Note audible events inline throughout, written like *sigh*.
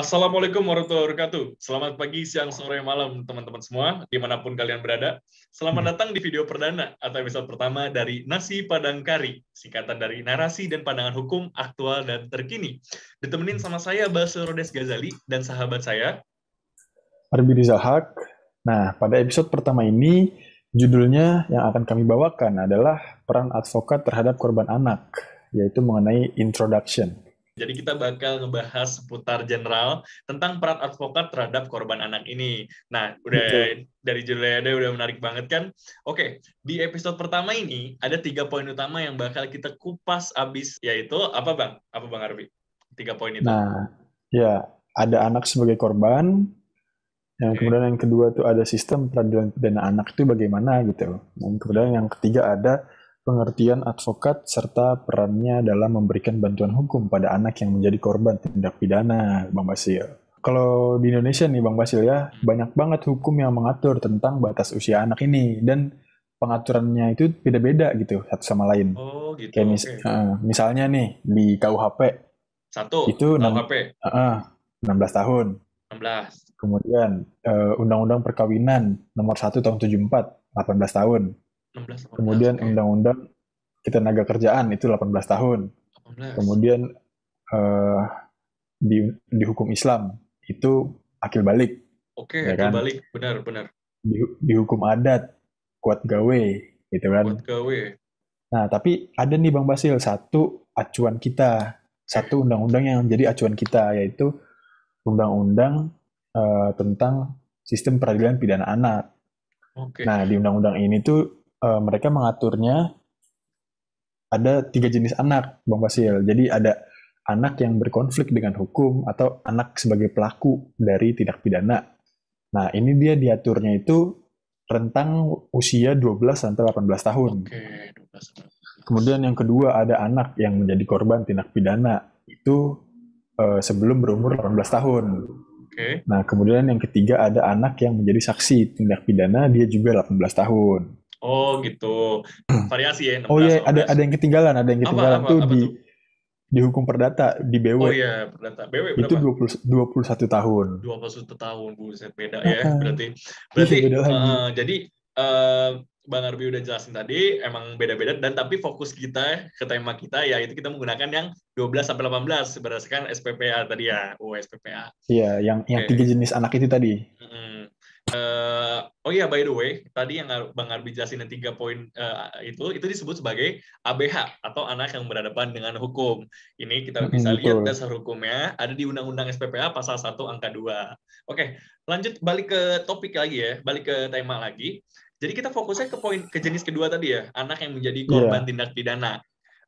Assalamualaikum warahmatullahi wabarakatuh. Selamat pagi, siang, sore, malam, teman-teman semua, dimanapun kalian berada. Selamat hmm. datang di video perdana atau episode pertama dari Nasi Padang Kari, singkatan dari narasi dan pandangan hukum aktual dan terkini. Ditemenin sama saya, Basel Rodes Ghazali, dan sahabat saya, Rizal Rizahak. Nah, pada episode pertama ini, judulnya yang akan kami bawakan adalah peran advokat terhadap korban anak, yaitu mengenai introduction. Jadi kita bakal ngebahas seputar general tentang peran advokat terhadap korban anak ini. Nah, udah okay. dari judulnya ada udah menarik banget kan? Oke, okay, di episode pertama ini ada tiga poin utama yang bakal kita kupas abis, yaitu apa bang? Apa bang Arbi? Tiga poin itu. Nah, ya ada anak sebagai korban, yang kemudian yang kedua tuh ada sistem peradilan pidana anak itu bagaimana gitu. Dan kemudian yang ketiga ada pengertian advokat, serta perannya dalam memberikan bantuan hukum pada anak yang menjadi korban tindak pidana, Bang Basil. Kalau di Indonesia nih Bang Basil ya, banyak banget hukum yang mengatur tentang batas usia anak ini dan pengaturannya itu beda-beda gitu satu sama lain. Oh gitu. Kayak mis okay. uh, misalnya nih di KUHP. Satu. Itu KUHP. Uh, uh, 16 tahun. 16. Kemudian eh, Undang-Undang uh, Perkawinan nomor 1 tahun 74, 18 tahun. 16, kemudian undang-undang kita naga kerjaan itu 18 tahun 18. kemudian uh, di di hukum Islam itu akil balik oke okay, ya akil kan? balik benar benar di, di hukum adat kuat gawe gitu kan kuat gawe nah tapi ada nih bang Basil satu acuan kita satu undang-undang yang jadi acuan kita yaitu undang-undang uh, tentang sistem peradilan pidana anak. Okay. Nah di undang-undang ini tuh uh, mereka mengaturnya ada tiga jenis anak, Bang Basil. Jadi ada anak yang berkonflik dengan hukum atau anak sebagai pelaku dari tindak pidana. Nah, ini dia diaturnya itu rentang usia 12 sampai 18 tahun. Oke, 12 Kemudian yang kedua ada anak yang menjadi korban tindak pidana itu uh, sebelum berumur 18 tahun. Oke. Nah, kemudian yang ketiga ada anak yang menjadi saksi tindak pidana dia juga 18 tahun. Oh gitu. Hmm. Variasi ya. oh iya, ada ada yang ketinggalan, ada yang ketinggalan apa, tuh apa di tuh? di hukum perdata di BW. Oh iya, perdata. BW berapa? Itu 20 21 tahun. 21 tahun, Bu, beda ya. Berarti iya, berarti beda Uh, jadi uh, Bang Arbi udah jelasin tadi emang beda-beda dan tapi fokus kita ke tema kita yaitu kita menggunakan yang 12 sampai 18 berdasarkan SPPA tadi ya. Oh, SPPA. Iya, yang okay. yang tiga jenis anak itu tadi. Mm -hmm. Uh, oh iya, by the way, tadi yang Bang Arbi jelasin tiga poin uh, itu, itu disebut sebagai ABH atau anak yang berhadapan dengan hukum. Ini kita hmm, bisa Betul. lihat dasar hukumnya ada di Undang-Undang SPPA pasal 1 angka 2. Oke, lanjut balik ke topik lagi ya, balik ke tema lagi. Jadi kita fokusnya ke poin ke jenis kedua tadi ya, anak yang menjadi iya. korban yeah. tindak pidana.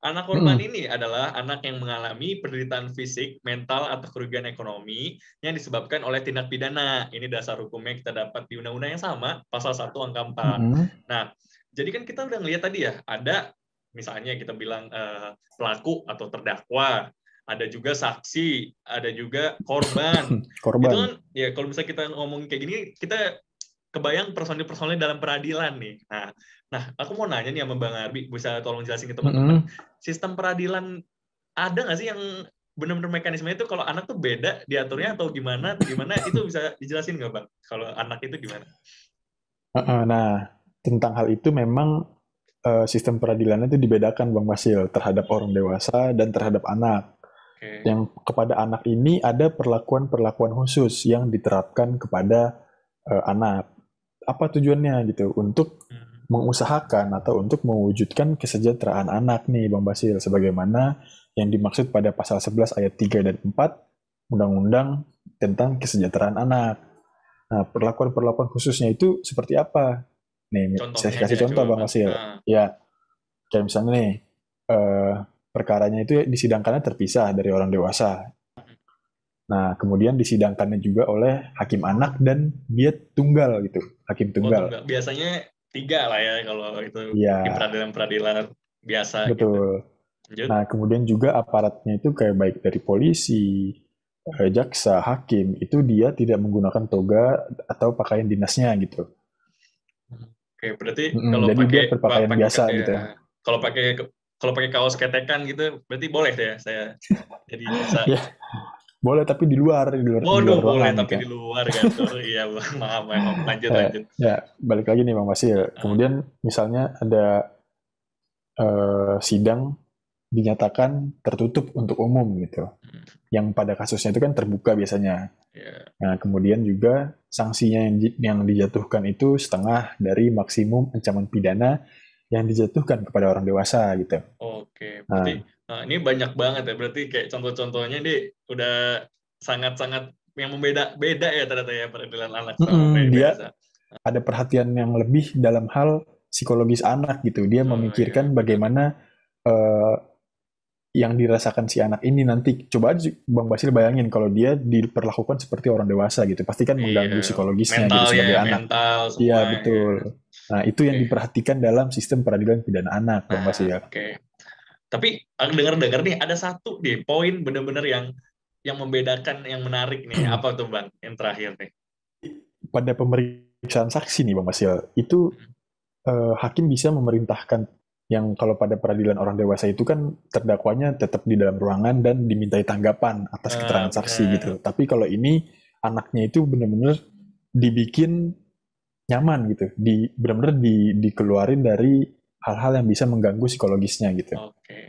Anak korban hmm. ini adalah anak yang mengalami penderitaan fisik, mental, atau kerugian ekonomi yang disebabkan oleh tindak pidana. Ini dasar hukumnya kita dapat di undang-undang yang sama, pasal 1 angka 4. Hmm. Nah, jadi kan kita udah ngeliat tadi ya, ada misalnya kita bilang eh, pelaku atau terdakwa, ada juga saksi, ada juga korban. korban. Itu kan ya kalau misalnya kita ngomong kayak gini, kita kebayang personil-personil dalam peradilan nih. Nah, nah aku mau nanya nih sama Bang Arbi, bisa tolong jelasin ke teman-teman. Mm -hmm. Sistem peradilan ada nggak sih yang benar-benar mekanismenya itu kalau anak tuh beda diaturnya atau gimana? Gimana itu bisa dijelasin nggak Bang? Kalau anak itu gimana? Nah, tentang hal itu memang eh, sistem peradilannya itu dibedakan Bang Basil terhadap orang dewasa dan terhadap anak. Okay. Yang kepada anak ini ada perlakuan-perlakuan khusus yang diterapkan kepada eh, anak apa tujuannya gitu untuk hmm. mengusahakan atau untuk mewujudkan kesejahteraan anak nih Bang Basil sebagaimana yang dimaksud pada pasal 11 ayat 3 dan 4 Undang-Undang tentang kesejahteraan anak. Nah, perlakuan-perlakuan khususnya itu seperti apa? Nih, Contohnya saya kasih contoh Bang Basil. Nah. Ya. Kayak misalnya nih, eh, perkaranya itu disidangkannya terpisah dari orang dewasa. Nah, kemudian disidangkannya juga oleh hakim anak dan dia tunggal gitu, hakim oh, tunggal. Oh, tunggal. Biasanya tiga lah ya kalau itu ya. peradilan-peradilan biasa. Gitu. Betul. Gitu. Nah, kemudian juga aparatnya itu kayak baik dari polisi, eh, jaksa, hakim itu dia tidak menggunakan toga atau pakaian dinasnya gitu. Oke, berarti mm-hmm. kalau Jadi pakai dia berpakaian pakai, biasa kaya, gitu. Ya. Kalau pakai kalau pakai kaos ketekan gitu, berarti boleh deh saya jadi bisa. *laughs* Boleh tapi di luar, di luar. Waduh, boleh tapi kan. di luar kan. Iya, *laughs* maaf, maaf. Lanjut, lanjut eh, lanjut. Ya, balik lagi nih Bang Basil. Ah. Kemudian misalnya ada eh, sidang dinyatakan tertutup untuk umum gitu. Hmm. Yang pada kasusnya itu kan terbuka biasanya. Yeah. Nah, kemudian juga sanksinya yang, yang dijatuhkan itu setengah dari maksimum ancaman pidana yang dijatuhkan kepada orang dewasa gitu. Oke, okay. Nah, berarti nah, Nah, ini banyak banget ya, berarti kayak contoh-contohnya ini udah sangat-sangat yang membeda beda ya ternyata ya peradilan anak sama mm -hmm, dia biasa. ada perhatian yang lebih dalam hal psikologis anak gitu. Dia oh, memikirkan iya. bagaimana uh, yang dirasakan si anak ini nanti. Coba aja Bang Basil bayangin kalau dia diperlakukan seperti orang dewasa gitu, pasti kan mengganggu iya, psikologisnya gitu mental, gitu sebagai ya, anak. Iya betul. iya. Nah itu yang okay. diperhatikan dalam sistem peradilan pidana anak, Bang ah, ya. Oke. Okay. Tapi eh, dengar-dengar nih ada satu deh poin bener-bener yang yang membedakan yang menarik nih hmm. apa tuh bang yang terakhir nih pada pemeriksaan saksi nih bang Masil itu hmm. eh, hakim bisa memerintahkan yang kalau pada peradilan orang dewasa itu kan terdakwanya tetap di dalam ruangan dan dimintai tanggapan atas keterangan okay. Ah, saksi gitu tapi kalau ini anaknya itu benar-benar dibikin nyaman gitu di benar-benar di dikeluarin dari hal-hal yang bisa mengganggu psikologisnya gitu. Oke.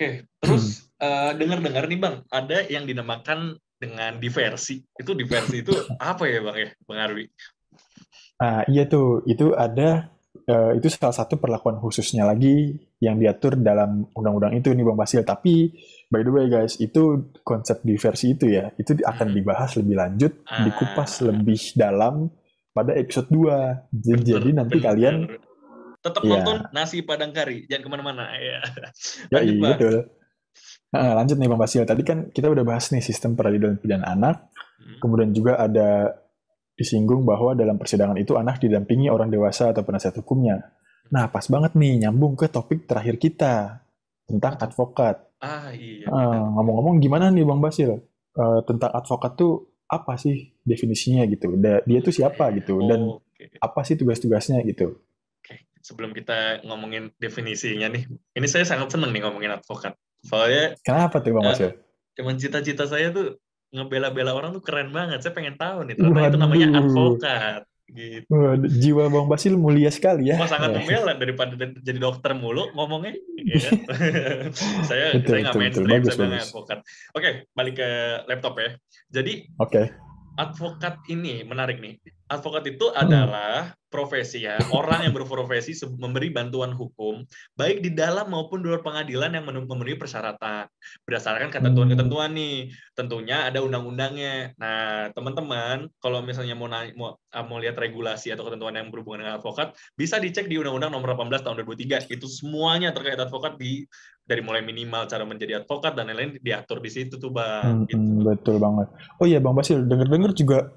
Oke, terus uh, dengar-dengar nih Bang, ada yang dinamakan dengan diversi. Itu diversi itu *laughs* apa ya Bang ya, Bang Arwi? Nah, iya tuh, itu ada uh, itu salah satu perlakuan khususnya lagi yang diatur dalam undang-undang itu nih Bang Basil. Tapi by the way guys, itu konsep diversi itu ya, itu akan hmm. dibahas lebih lanjut, dikupas ah. lebih dalam pada episode 2. Jadi, bener, jadi nanti kalian tetap yeah. nonton nasi padang kari jangan kemana-mana *laughs* ya lanjut ya, iya, betul nah, lanjut nih bang Basil tadi kan kita udah bahas nih sistem peradilan pidana anak hmm. kemudian juga ada disinggung bahwa dalam persidangan itu anak didampingi orang dewasa atau penasihat hukumnya nah pas banget nih nyambung ke topik terakhir kita tentang advokat ah iya ngomong-ngomong uh, gimana nih bang Basil eh, tentang advokat tuh apa sih definisinya gitu dia tuh siapa gitu dan apa sih tugas-tugasnya gitu sebelum kita ngomongin definisinya nih. Ini saya sangat seneng nih ngomongin advokat. Soalnya Kenapa tuh Bang eh, Masyo? Cuman cita-cita saya tuh ngebela-bela orang tuh keren banget. Saya pengen tahu nih ternyata itu namanya advokat. Gitu. Waduh, jiwa Bang Basil mulia sekali ya. Mas sangat iya. membela daripada jadi dokter mulu ngomongnya. Gitu. saya *laughs* betul, saya nggak main, saya bagus. advokat. Oke, balik ke laptop ya. Jadi Oke. Okay advokat ini menarik nih. Advokat itu adalah profesi ya, orang yang berprofesi memberi bantuan hukum, baik di dalam maupun di luar pengadilan yang memenuhi persyaratan. Berdasarkan ketentuan-ketentuan hmm. nih, tentunya ada undang-undangnya. Nah, teman-teman, kalau misalnya mau, mau, ah, mau lihat regulasi atau ketentuan yang berhubungan dengan advokat, bisa dicek di Undang-Undang nomor 18 tahun 2003. Itu semuanya terkait advokat di dari mulai minimal cara menjadi advokat dan lain-lain diatur di situ tuh bang. Hmm, hmm gitu. Betul banget. Oh iya bang Basil, dengar dengar juga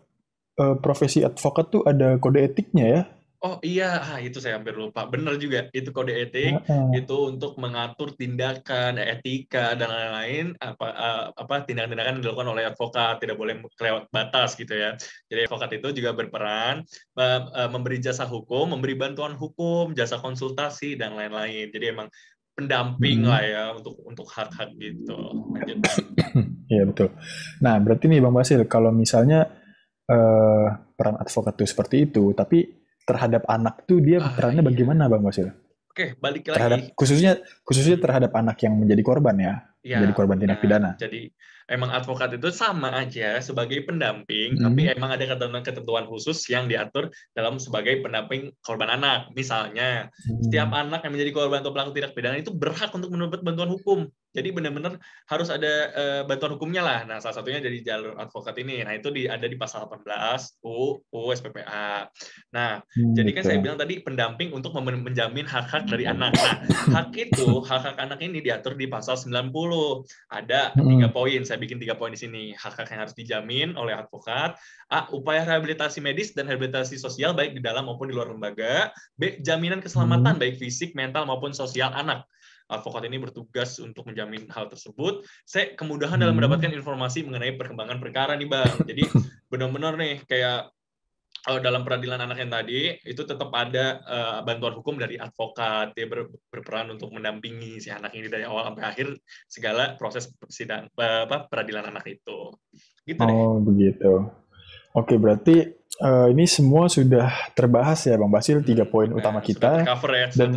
uh, profesi advokat tuh ada kode etiknya ya? Oh iya, ah, itu saya hampir lupa. Benar juga, itu kode etik, uh -uh. itu untuk mengatur tindakan, etika dan lain-lain. Apa uh, apa tindakan-tindakan dilakukan oleh advokat tidak boleh kelewat batas gitu ya. Jadi advokat itu juga berperan uh, memberi jasa hukum, memberi bantuan hukum, jasa konsultasi dan lain-lain. Jadi emang pendamping hmm. lah ya untuk untuk hak-hak gitu. *coughs* Iya betul. Nah berarti nih Bang Basil kalau misalnya eh, peran advokat itu seperti itu, tapi terhadap anak tuh dia ah, perannya iya. bagaimana Bang Basil? Oke balik lagi. Terhadap, khususnya khususnya terhadap anak yang menjadi korban ya ya, jadi korban tindak iya. pidana. Jadi emang advokat itu sama aja sebagai pendamping, hmm. tapi emang ada ketentuan-ketentuan khusus yang diatur dalam sebagai pendamping korban anak. Misalnya, hmm. setiap anak yang menjadi korban atau pelaku tindak pidana itu berhak untuk menuntut bantuan hukum. Jadi benar-benar harus ada uh, bantuan hukumnya lah. Nah, salah satunya jadi jalur advokat ini. Nah, itu di, ada di pasal 18 U UU SPPA. Nah, hmm, jadi kan saya bilang tadi pendamping untuk menjamin hak-hak dari hmm. anak. Nah, hak itu, hak-hak anak ini diatur di pasal 90 ada tiga hmm. poin, saya bikin tiga poin di sini. Hak-hak yang harus dijamin oleh advokat. A. Upaya rehabilitasi medis dan rehabilitasi sosial baik di dalam maupun di luar lembaga. B. Jaminan keselamatan hmm. baik fisik, mental maupun sosial anak advokat ini bertugas untuk menjamin hal tersebut. Saya kemudahan dalam mm-hmm. mendapatkan informasi mengenai perkembangan perkara nih bang. Jadi benar-benar nih kayak uh, dalam peradilan anak yang tadi itu tetap ada uh, bantuan hukum dari advokat dia ber, berperan untuk mendampingi si anak ini dari awal sampai akhir segala proses sidang uh, eh, apa peradilan anak itu gitu deh. oh begitu oke berarti uh, ini semua sudah terbahas ya bang Basil hmm. tiga poin nah, utama kita tercover ya dan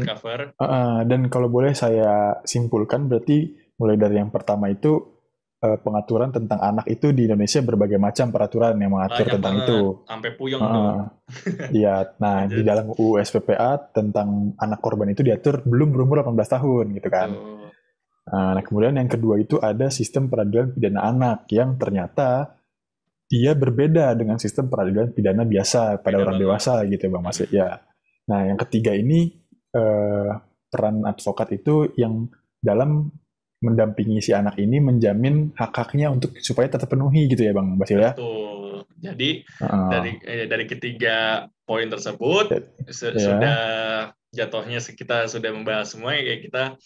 uh, dan kalau boleh saya simpulkan berarti mulai dari yang pertama itu Eh, pengaturan tentang anak itu di Indonesia berbagai macam peraturan yang mengatur Banyak tentang itu. Sampai puyeng uh, *laughs* Iya, nah di dalam USPPA tentang anak korban itu diatur belum berumur 18 tahun gitu kan. Oh. Nah, kemudian yang kedua itu ada sistem peradilan pidana anak yang ternyata dia berbeda dengan sistem peradilan pidana biasa pada pidana orang dewasa gitu Bang Mas. Hmm. Ya. Nah, yang ketiga ini eh, peran advokat itu yang dalam mendampingi si anak ini menjamin hak-haknya untuk supaya tetap penuhi gitu ya Bang Basil ya. Betul. Jadi uh. dari eh, dari ketiga poin tersebut ya. su ya. sudah jatuhnya kita sudah membahas semua ya kita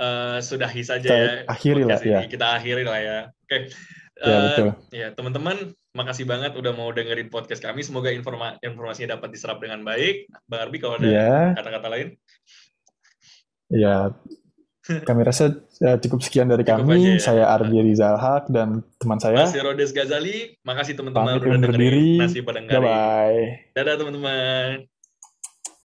uh, sudahi saja kita ya. Akhiri lah ya. Kita akhiri lah ya. Oke. Okay. Uh, ya, yeah, ya, teman-teman makasih banget udah mau dengerin podcast kami. Semoga informa informasinya dapat diserap dengan baik. Bang Arbi kalau ada kata-kata yeah. lain. Ya, kami rasa uh, cukup sekian dari cukup kami. Ya. Saya Ardi Rizal Haq dan teman saya. Mas Rodes Ghazali. Makasih teman-teman udah dengerin. Nasi Padang Bye-bye. Dadah teman-teman.